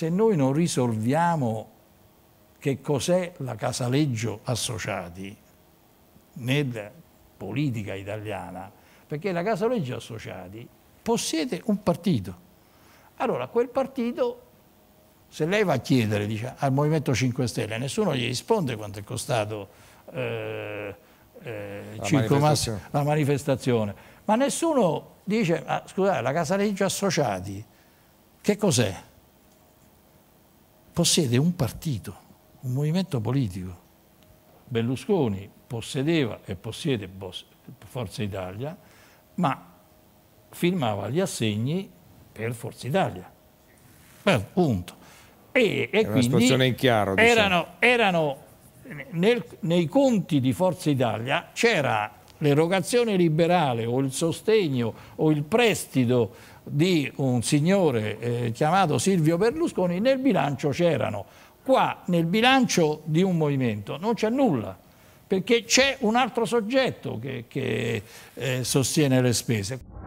se noi non risolviamo che cos'è la Casaleggio Associati nella politica italiana, perché la Casaleggio Associati possiede un partito. Allora quel partito, se lei va a chiedere dice, al Movimento 5 Stelle, nessuno gli risponde quanto è costato eh, eh, la, manifestazione. la, manifestazione. ma nessuno dice, ah, scusate, la Casaleggio Associati, che cos'è? possiede un partito, un movimento politico. Berlusconi possedeva e possiede Forza Italia, ma firmava gli assegni per Forza Italia. Per, punto. E, e Era una situazione in chiaro. Diciamo. Erano, erano nel, nei conti di Forza Italia c'era l'erogazione liberale o il sostegno o il prestito di un signore eh, chiamato Silvio Berlusconi nel bilancio c'erano. Qua nel bilancio di un movimento non c'è nulla perché c'è un altro soggetto che, che eh, sostiene le spese.